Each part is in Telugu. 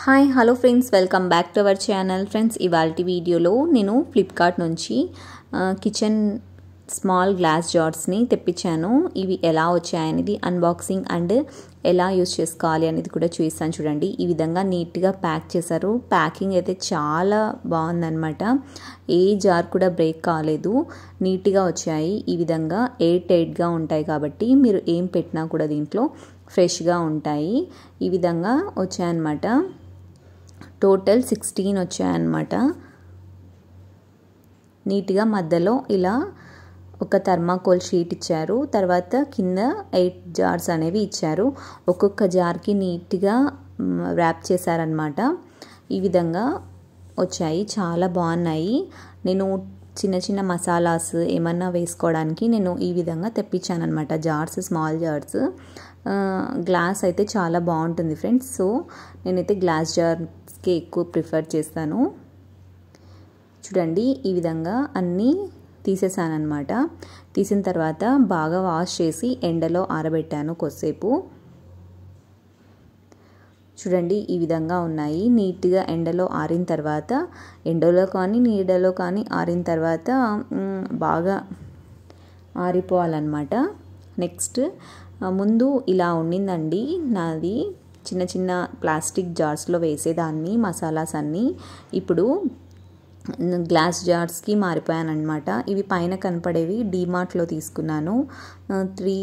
hi hello friends welcome back to our channel friends ఇవాళ వీడియోలో నేను ఫ్లిప్కార్ట్ నుంచి కిచెన్ స్మాల్ గ్లాస్ జార్స్ని తెప్పించాను ఇవి ఎలా వచ్చాయనేది అన్బాక్సింగ్ అండ్ ఎలా యూస్ చేసుకోవాలి అనేది కూడా చూస్తాను చూడండి ఈ విధంగా నీట్గా ప్యాక్ చేశారు ప్యాకింగ్ అయితే చాలా బాగుందనమాట ఏ జార్ కూడా బ్రేక్ కాలేదు నీట్గా వచ్చాయి ఈ విధంగా ఎయిర్ టైట్గా ఉంటాయి కాబట్టి మీరు ఏం పెట్టినా కూడా దీంట్లో ఫ్రెష్గా ఉంటాయి ఈ విధంగా వచ్చాయన్నమాట టోటల్ సిక్స్టీన్ వచ్చాయన్నమాట నీట్గా మధ్యలో ఇలా ఒక థర్మాకోల్ షీట్ ఇచ్చారు తర్వాత కింద ఎయిట్ జార్స్ అనేవి ఇచ్చారు ఒక్కొక్క జార్కి నీట్గా ర్యాప్ చేశారనమాట ఈ విధంగా వచ్చాయి చాలా బాగున్నాయి నేను చిన్న చిన్న మసాలాస్ ఏమన్నా వేసుకోవడానికి నేను ఈ విధంగా తెప్పించాను అనమాట జార్స్ స్మాల్ జార్స్ గ్లాస్ అయితే చాలా బాగుంటుంది ఫ్రెండ్స్ సో నేనైతే గ్లాస్ జార్స్కే ఎక్కువ ప్రిఫర్ చేస్తాను చూడండి ఈ విధంగా అన్నీ తీసేసానమాట తీసిన తర్వాత బాగా వాష్ చేసి ఎండలో ఆరబెట్టాను కొద్దిసేపు చూడండి ఈ విధంగా ఉన్నాయి నీట్గా ఎండలో ఆరిన తర్వాత ఎండలో కానీ నీడలో కానీ ఆరిన తర్వాత బాగా ఆరిపోవాలన్నమాట నెక్స్ట్ ముందు ఇలా ఉండిందండి నాది చిన్న చిన్న ప్లాస్టిక్ జార్స్లో వేసేదాన్ని మసాలాస్ అన్నీ ఇప్పుడు గ్లాస్ జార్స్కి మారిపోయానమాట ఇవి పైన కనపడేవి డీమార్ట్లో తీసుకున్నాను త్రీ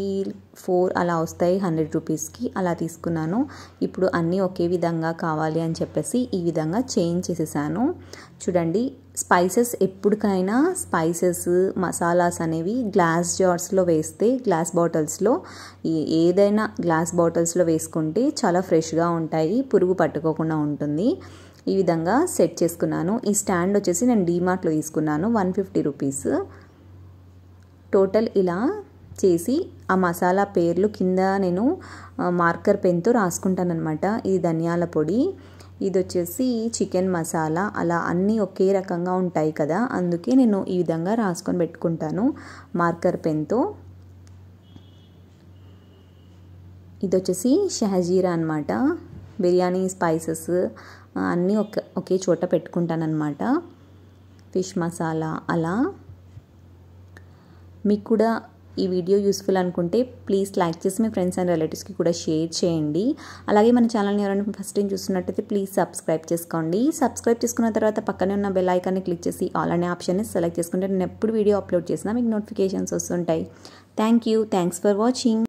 ఫోర్ అలా వస్తాయి హండ్రెడ్ రూపీస్కి అలా తీసుకున్నాను ఇప్పుడు అన్నీ ఒకే విధంగా కావాలి అని చెప్పేసి ఈ విధంగా చేంజ్ చేసేసాను చూడండి స్పైసెస్ ఎప్పటికైనా స్పైసెస్ మసాలాస్ అనేవి గ్లాస్ జార్స్లో వేస్తే గ్లాస్ బాటిల్స్లో ఏదైనా గ్లాస్ బాటిల్స్లో వేసుకుంటే చాలా ఫ్రెష్గా ఉంటాయి పురుగు పట్టుకోకుండా ఉంటుంది ఈ విధంగా సెట్ చేసుకున్నాను ఈ స్టాండ్ వచ్చేసి నేను డీమార్ట్లో తీసుకున్నాను వన్ ఫిఫ్టీ రూపీస్ టోటల్ ఇలా చేసి ఆ మసాలా పేర్లు కింద నేను మార్కర్ పెన్తో రాసుకుంటాను అనమాట ఇది ధనియాల పొడి ఇది వచ్చేసి చికెన్ మసాలా అలా అన్నీ ఒకే రకంగా ఉంటాయి కదా అందుకే నేను ఈ విధంగా రాసుకొని పెట్టుకుంటాను మార్కర్ పెన్తో ఇది వచ్చేసి షహజీరా అనమాట బిర్యానీ స్పైసెస్ అన్నీ ఒక ఒకే చోట పెట్టుకుంటానన్నమాట ఫిష్ మసాలా అలా మీకు కూడా ఈ వీడియో యూస్ఫుల్ అనుకుంటే ప్లీజ్ లైక్ చేసి మీ ఫ్రెండ్స్ అండ్ రిలేటివ్స్కి కూడా షేర్ చేయండి అలాగే మన ఛానల్ని ఎవరైనా ఫస్ట్ టైం చూస్తున్నట్టయితే ప్లీజ్ సబ్స్క్రైబ్ చేసుకోండి సబ్స్క్రైబ్ చేసుకున్న తర్వాత పక్కనే ఉన్న బెల్ ఐకాన్ని క్లిక్ చేసి ఆల్ అనే ఆప్షన్ని సెలెక్ట్ చేసుకుంటే నేను ఎప్పుడు వీడియో అప్లోడ్ చేసినా మీకు నోటిఫికేషన్స్ వస్తుంటాయి thank you thanks for watching